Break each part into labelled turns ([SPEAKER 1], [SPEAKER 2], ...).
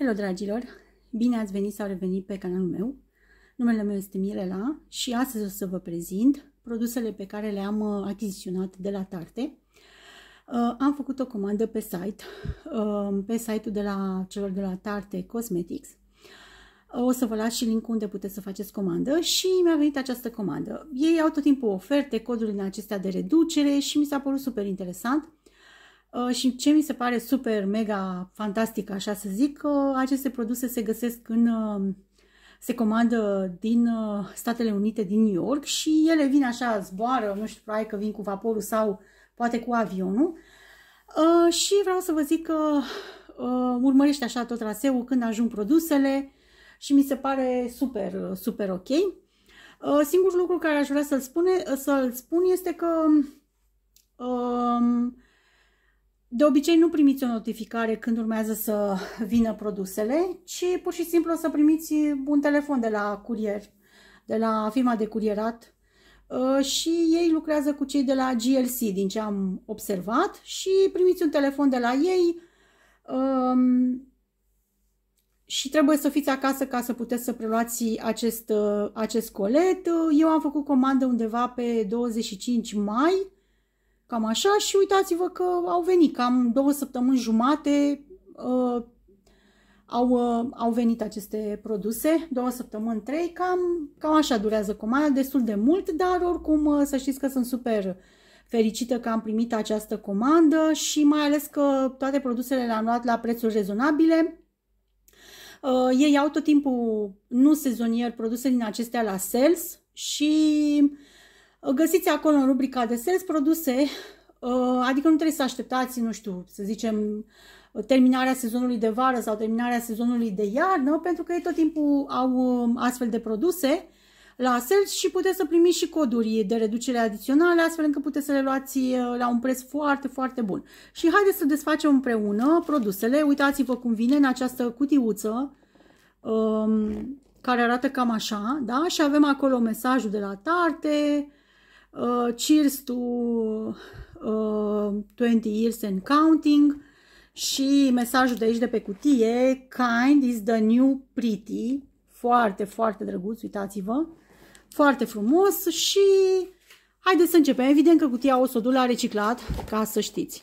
[SPEAKER 1] Hello, dragilor! Bine ați venit sau revenit pe canalul meu. Numele meu este Mirela și astăzi o să vă prezint produsele pe care le-am uh, achiziționat de la Tarte. Uh, am făcut o comandă pe site, uh, pe site-ul de la celor de la Tarte Cosmetics. O să vă las și link unde puteți să faceți comandă și mi-a venit această comandă. Ei au tot timpul oferte, coduri în acestea de reducere și mi s-a părut super interesant Uh, și ce mi se pare super, mega, fantastic, așa să zic, uh, aceste produse se găsesc în, uh, se comandă din Statele Unite, din New York și ele vin așa, zboară, nu știu, probabil că vin cu vaporul sau poate cu avionul. Și vreau să vă zic că urmărește așa tot traseul când ajung produsele și mi se pare super, super ok. Singurul lucru care aș vrea să-l să spun este că um, de obicei nu primiți o notificare când urmează să vină produsele, ci pur și simplu o să primiți un telefon de la curier, de la firma de curierat uh, și ei lucrează cu cei de la GLC, din ce am observat, și primiți un telefon de la ei um, și trebuie să fiți acasă ca să puteți să preluați acest, uh, acest colet. Uh, eu am făcut comandă undeva pe 25 mai Cam așa și uitați-vă că au venit cam două săptămâni jumate uh, au, uh, au venit aceste produse, două săptămâni, trei, cam, cam așa durează comanda, destul de mult, dar oricum uh, să știți că sunt super fericită că am primit această comandă și mai ales că toate produsele le-am luat la prețuri rezonabile. Uh, ei au tot timpul nu sezonier produse din acestea la sales și uh, Găsiți acolo în rubrica de sales produse, uh, adică nu trebuie să așteptați, nu știu, să zicem, uh, terminarea sezonului de vară sau terminarea sezonului de iarnă, pentru că ei tot timpul au um, astfel de produse la sales și puteți să primiți și coduri de reducere adiționale, astfel încât puteți să le luați uh, la un preț foarte, foarte bun. Și haideți să desfacem împreună produsele. Uitați-vă cum vine în această cutiuță, um, care arată cam așa, da? Și avem acolo mesajul de la tarte, uh, Cheers to uh, 20 Years and Counting și mesajul de aici de pe cutie, Kind is the new pretty, foarte, foarte drăguț, uitați-vă, foarte frumos și haideți să începem. Evident că cutia o să o la reciclat, ca să știți.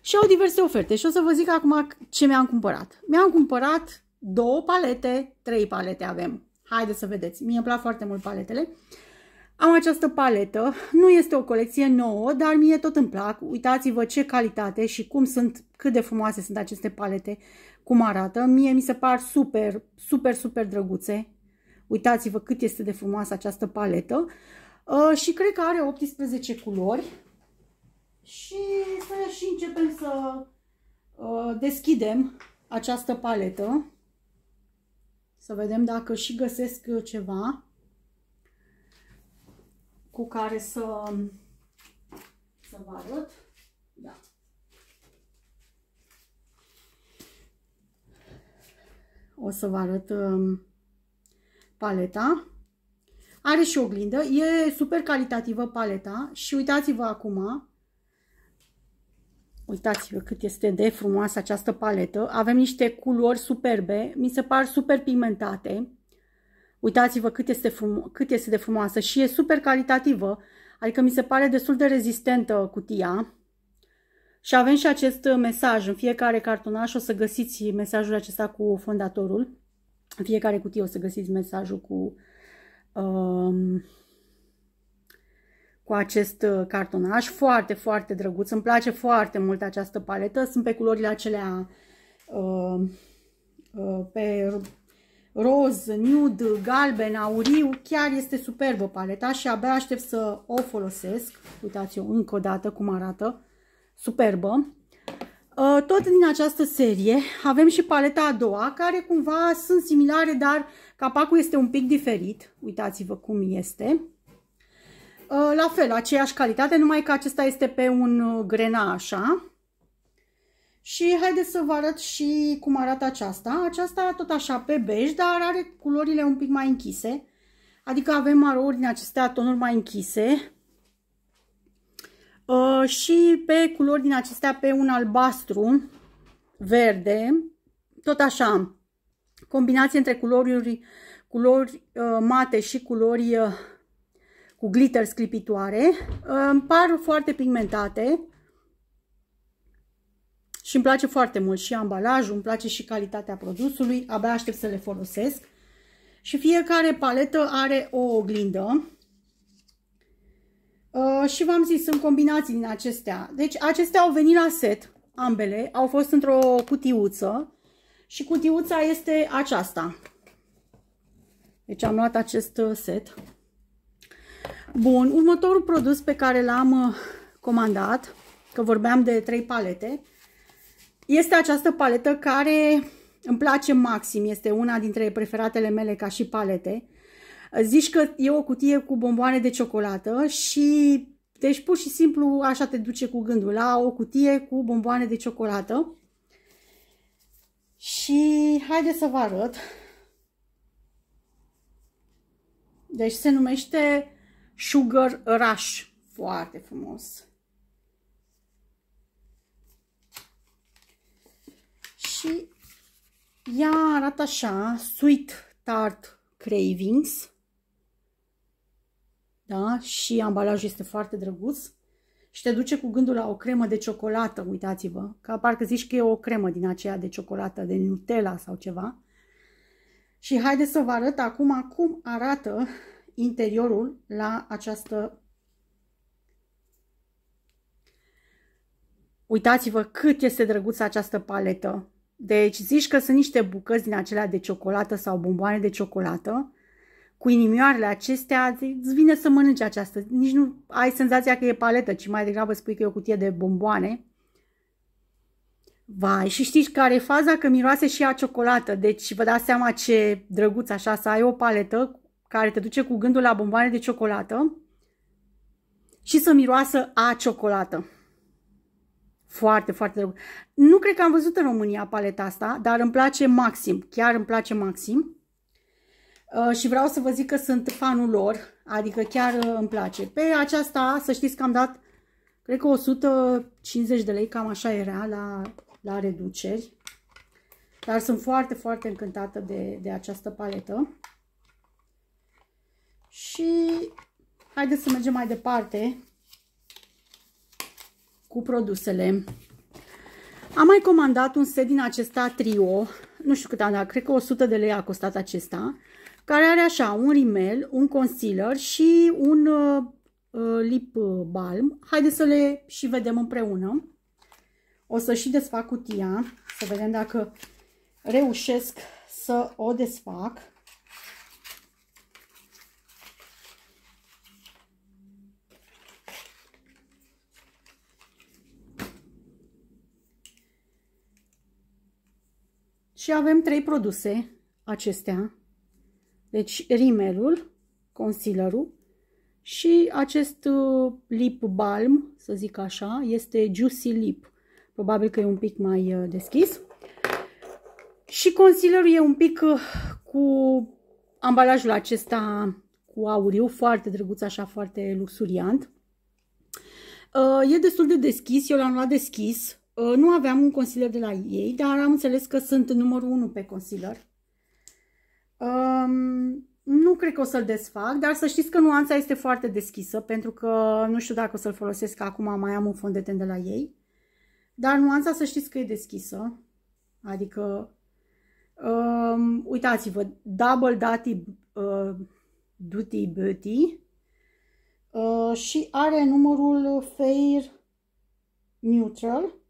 [SPEAKER 1] Și au diverse oferte și o să vă zic acum ce mi-am cumpărat. Mi-am cumpărat două palete, trei palete avem. Haideți să vedeți. Mie îmi plac foarte mult paletele. Am această paletă, nu este o colecție nouă, dar mie tot îmi plac. Uitați-vă ce calitate și cum sunt, cât de frumoase sunt aceste palete, cum arată. Mie mi se par super, super, super drăguțe. Uitați-vă cât este de frumoasă această paletă. Uh, și cred că are 18 culori. Și să și începem să uh, deschidem această paletă. Să vedem dacă și găsesc ceva cu care să, să vă arăt. Da. O să vă arăt um, paleta. Are și oglindă. E super calitativă paleta. Și uitați-vă acum. Uitați-vă cât este de frumoasă această paletă. Avem niște culori superbe. Mi se par super pigmentate. Uitați-vă cât este, frumo- cât este de frumoasă și e super calitativă, adică mi se pare destul de rezistentă cutia. Și avem și acest uh, mesaj, în fiecare cartonaș o să găsiți mesajul acesta cu fondatorul. În fiecare cutie o să găsiți mesajul cu, um, cu acest uh, cartonaș. Foarte, foarte drăguț. Îmi place foarte mult această paletă. Sunt pe culorile acelea uh, uh, pe roz, nude, galben, auriu, chiar este superbă paleta și abia aștept să o folosesc. Uitați-o încă o dată cum arată, superbă. Ă, tot din această serie avem și paleta a doua, care cumva sunt similare, dar capacul este un pic diferit. Uitați-vă cum este. Ă, la fel, aceeași calitate, numai că acesta este pe un uh, grena așa. Și haideți să vă arăt și cum arată aceasta. Aceasta tot așa pe bej, dar are culorile un pic mai închise. Adică avem marouri din acestea tonuri mai închise. Uh, și pe culori din acestea pe un albastru, verde, tot așa, combinație între culori, culori uh, mate și culori uh, cu glitter sclipitoare. Uh, par foarte pigmentate și îmi place foarte mult și ambalajul, îmi place și calitatea produsului, abia aștept să le folosesc. Și fiecare paletă are o oglindă. Uh, și v-am zis, sunt combinații din acestea. Deci acestea au venit la set, ambele, au fost într-o cutiuță și cutiuța este aceasta. Deci am luat acest uh, set. Bun, următorul produs pe care l-am uh, comandat, că vorbeam de trei palete, este această paletă care îmi place maxim, este una dintre preferatele mele ca și palete. Zici că e o cutie cu bomboane de ciocolată și deci pur și simplu așa te duce cu gândul la o cutie cu bomboane de ciocolată. Și haide să vă arăt. Deci se numește Sugar Rush. Foarte frumos. și ea arată așa, Sweet Tart Cravings. Da? Și ambalajul este foarte drăguț. Și te duce cu gândul la o cremă de ciocolată, uitați-vă, ca parcă zici că e o cremă din aceea de ciocolată, de Nutella sau ceva. Și haideți să vă arăt acum cum arată interiorul la această... Uitați-vă cât este drăguță această paletă. Deci zici că sunt niște bucăți din acelea de ciocolată sau bomboane de ciocolată, cu inimioarele acestea îți vine să mănânci această. Nici nu ai senzația că e paletă, ci mai degrabă spui că e o cutie de bomboane. Vai, și știi care e faza? Că miroase și a ciocolată. Deci vă dați seama ce drăguț așa să ai o paletă care te duce cu gândul la bomboane de ciocolată și să miroasă a ciocolată. Foarte, foarte drăguț. Nu cred că am văzut în România paleta asta, dar îmi place maxim. Chiar îmi place maxim. Uh, și vreau să vă zic că sunt fanul lor, adică chiar uh, îmi place. Pe aceasta, să știți că am dat, cred că 150 de lei, cam așa era la, la reduceri. Dar sunt foarte, foarte încântată de, de această paletă. Și haideți să mergem mai departe cu produsele. Am mai comandat un set din acesta trio, nu știu cât am dat, cred că 100 de lei a costat acesta, care are așa un rimel, un concealer și un uh, uh lip uh, balm. Haideți să le și vedem împreună. O să și desfac cutia, să vedem dacă reușesc să o desfac. Și avem trei produse acestea. Deci rimelul, concealerul și acest uh, lip balm, să zic așa, este Juicy Lip. Probabil că e un pic mai uh, deschis. Și concealerul e un pic uh, cu ambalajul acesta cu auriu, foarte drăguț, așa, foarte luxuriant. E destul de deschis, eu l-am luat deschis, Uh, nu aveam un consilier de la ei, dar am înțeles că sunt numărul 1 pe consilier. Um, nu cred că o să-l desfac, dar să știți că nuanța este foarte deschisă, pentru că nu știu dacă o să-l folosesc acum, mai am un fond de ten de la ei. Dar nuanța să știți că e deschisă, adică, um, uitați-vă, Double Duty, uh, Duty Beauty uh, și are numărul Fair Neutral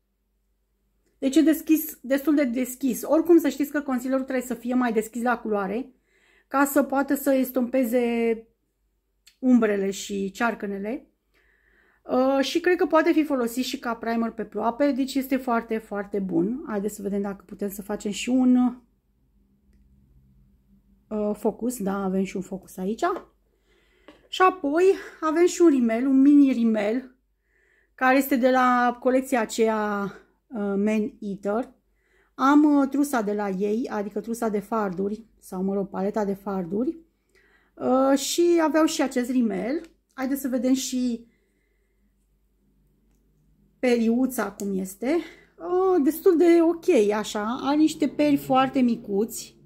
[SPEAKER 1] deci e deschis, destul de deschis. Oricum să știți că consilierul trebuie să fie mai deschis la culoare ca să poată să estompeze umbrele și cearcănele. Uh, și cred că poate fi folosit și ca primer pe ploape, deci este foarte, foarte bun. Haideți să vedem dacă putem să facem și un uh, focus, da, avem și un focus aici. Și apoi avem și un rimel, un mini rimel, care este de la colecția aceea Uh, Man Eater. Am uh, trusa de la ei, adică trusa de farduri, sau mă rog, paleta de farduri. Uh, și aveau și acest rimel. Haideți să vedem și periuța cum este. Destul de ok, așa. Are niște peri foarte micuți.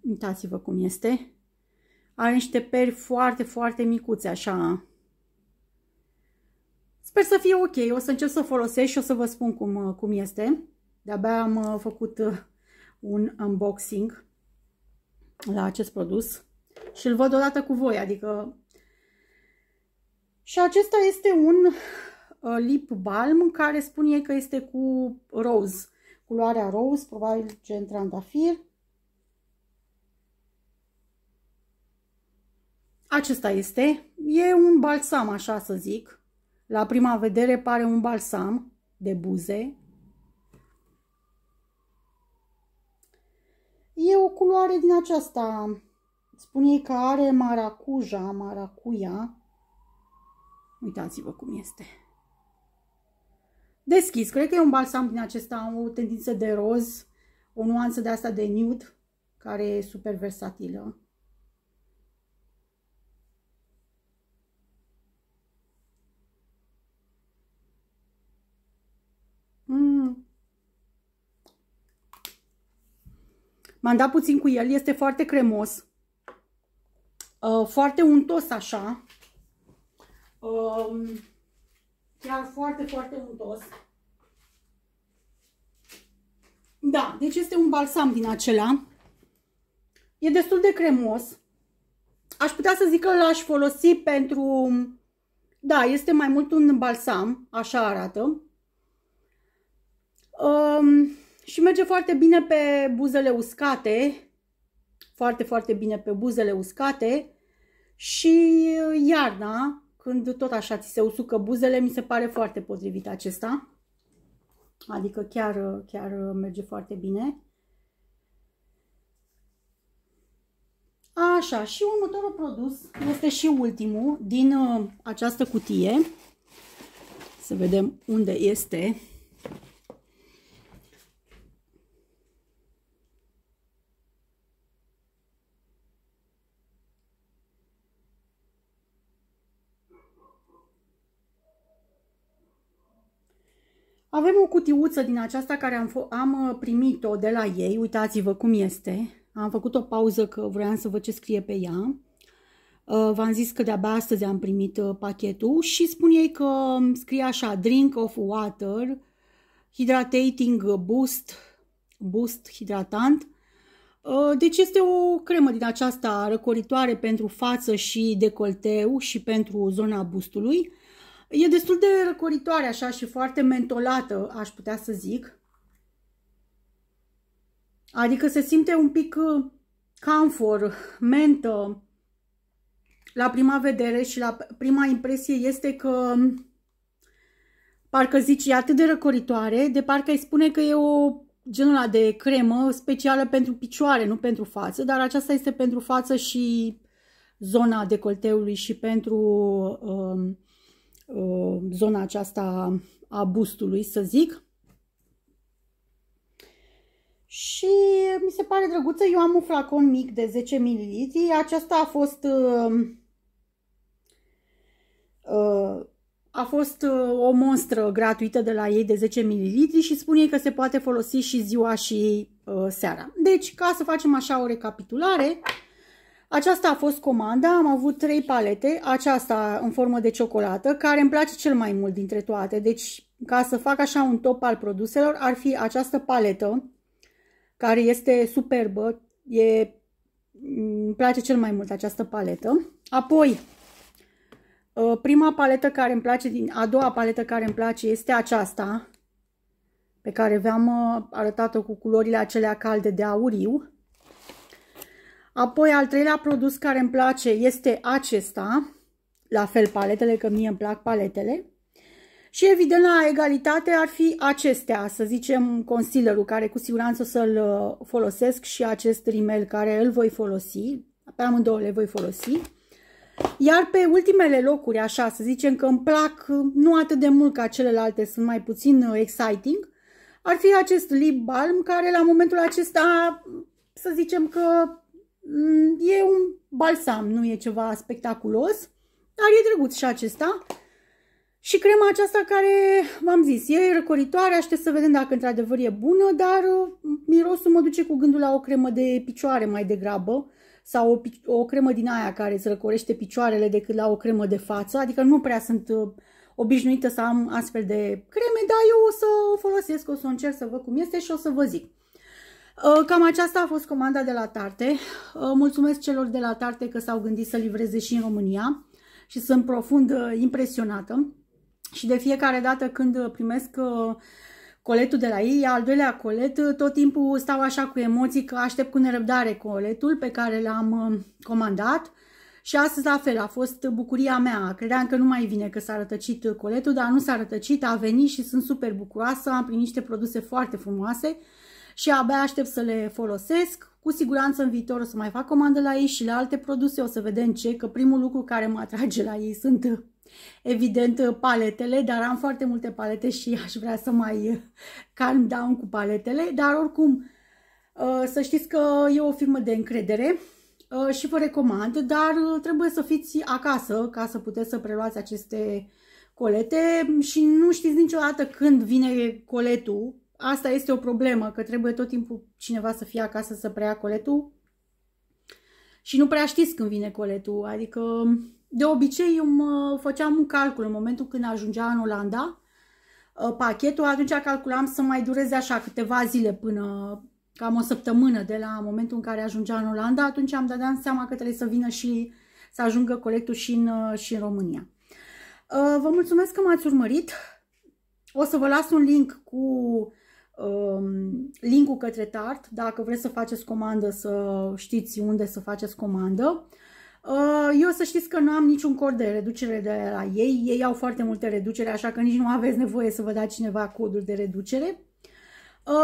[SPEAKER 1] Uitați-vă cum este. Are niște peri foarte, foarte micuțe, așa. Sper să fie ok. O să încep să folosesc și o să vă spun cum, uh, cum este. De-abia am uh, făcut uh, un unboxing la acest produs și îl văd odată cu voi, adică și acesta este un lip balm care spun ei că este cu rose, culoarea rose, probabil gen trandafir Acesta este, e un balsam, așa să zic. La prima vedere pare un balsam de buze. E o culoare din aceasta, spune că are maracuja, maracuia. Uitați-vă cum este. Deschis, cred că e un balsam din acesta, o tendință de roz, o nuanță de asta de nude, care e super versatilă. M-am dat puțin cu el, este foarte cremos, uh, foarte untos așa, uh, chiar foarte, foarte untos. Da, deci este un balsam din acela. E destul de cremos. Aș putea să zic că l-aș folosi pentru... Da, este mai mult un balsam, așa arată. Um, și merge foarte bine pe buzele uscate, foarte, foarte bine pe buzele uscate și uh, iarna, când tot așa ți se usucă buzele, mi se pare foarte potrivit acesta. Adică chiar, uh, chiar uh, merge foarte bine. Așa, și următorul produs este și ultimul din această cutie. Să vedem unde este. Avem o cutiuță din aceasta care am, am uh, primit-o de la ei. Uitați-vă cum este. Am făcut o pauză că vreau să văd ce scrie pe ea. Uh, v-am zis că de-abia astăzi am primit uh, pachetul și spun ei că um, scrie așa Drink of Water, hydrating Boost, Boost hidratant. Deci este o cremă din aceasta răcoritoare pentru față și decolteu și pentru zona bustului E destul de răcoritoare așa și foarte mentolată, aș putea să zic. Adică se simte un pic uh, camfor, mentă. La prima vedere și la prima impresie este că um, parcă zici e atât de răcoritoare, de parcă îi spune că e o genul de cremă specială pentru picioare, nu pentru față, dar aceasta este pentru față și zona decolteului și pentru um, Uh, zona aceasta a bustului, să zic. Și mi se pare drăguță, eu am un flacon mic de 10 ml. Aceasta a fost uh, uh, a fost o monstră gratuită de la ei de 10 ml și spune că se poate folosi și ziua și seara. Deci, ca să facem așa o recapitulare, aceasta a fost comanda, am avut trei palete, aceasta în formă de ciocolată, care îmi place cel mai mult dintre toate. Deci, ca să fac așa un top al produselor, ar fi această paletă, care este superbă, e, îmi place cel mai mult această paletă. Apoi, uh, prima paletă care îmi place, a doua paletă care îmi place este aceasta, pe care v-am uh, arătat-o cu culorile acelea calde de auriu. Apoi, al treilea produs care îmi place este acesta. La fel, paletele, că mie îmi plac paletele. Și, evident, la egalitate ar fi acestea, să zicem, concealerul, care cu siguranță o să-l uh, folosesc și acest rimel care îl voi folosi. Pe amândouă le voi folosi. Iar pe ultimele locuri, așa, să zicem că îmi plac uh, nu atât de mult ca celelalte, sunt mai puțin uh, exciting, ar fi acest lip balm care la momentul acesta, să zicem că Mm, e un balsam, nu e ceva spectaculos, dar e drăguț și acesta. Și crema aceasta care, v-am zis, e răcoritoare, aștept să vedem dacă într-adevăr e bună, dar uh, mirosul mă duce cu gândul la o cremă de picioare mai degrabă sau o, o cremă din aia care îți răcorește picioarele decât la o cremă de față, adică nu prea sunt uh, obișnuită să am astfel de creme, dar eu o să o folosesc, o să o încerc să văd cum este și o să vă zic. Ă, cam aceasta a fost comanda de la Tarte. Ă, mulțumesc celor de la Tarte că s-au gândit să livreze și în România și sunt profund ă, impresionată. Și de fiecare dată când primesc coletul de la ei, al doilea colet, tot timpul stau așa cu emoții că aștept cu nerăbdare coletul pe care l-am comandat. Și astăzi la fel, a fost bucuria mea. Credeam că nu mai vine că s-a rătăcit coletul, dar nu s-a rătăcit, a venit și sunt super bucuroasă, am primit niște produse foarte frumoase și abia aștept să le folosesc. Cu siguranță în viitor o să mai fac comandă la ei și la alte produse, o să vedem ce, că primul lucru care mă atrage la ei sunt evident paletele, dar am foarte multe palete și aș vrea să mai eh, calm down cu paletele, dar oricum eh, să știți că e o firmă de încredere eh, și vă recomand, dar trebuie să fiți acasă ca să puteți să preluați aceste colete și nu știți niciodată când vine coletul asta este o problemă, că trebuie tot timpul cineva să fie acasă să preia coletul și nu prea știți când vine coletul. Adică, de obicei, eu mă făceam un calcul în momentul când ajungea în Olanda, uh, pachetul, atunci calculam să mai dureze așa câteva zile până cam o săptămână de la momentul în care ajungea în Olanda, atunci am dădeam seama că trebuie să vină și să ajungă colectul și în, uh, și în România. Uh, vă mulțumesc că m-ați urmărit. O să vă las un link cu Um, linkul către Tart, dacă vreți să faceți comandă, să știți unde să faceți comandă. Uh, eu să știți că nu am niciun cod de reducere de la ei, ei au foarte multe reducere, așa că nici nu aveți nevoie să vă dați cineva codul de reducere.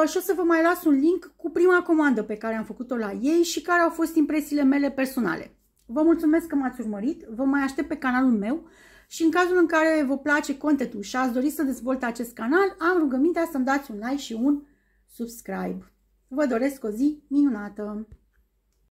[SPEAKER 1] Uh, și o să vă mai las un link cu prima comandă pe care am făcut-o la ei și care au fost impresiile mele personale. Vă mulțumesc că m-ați urmărit, vă mai aștept pe canalul meu și în cazul în care vă place contentul și ați dori să dezvolte acest canal, am rugămintea să-mi dați un like și un subscribe. Vă doresc o zi minunată!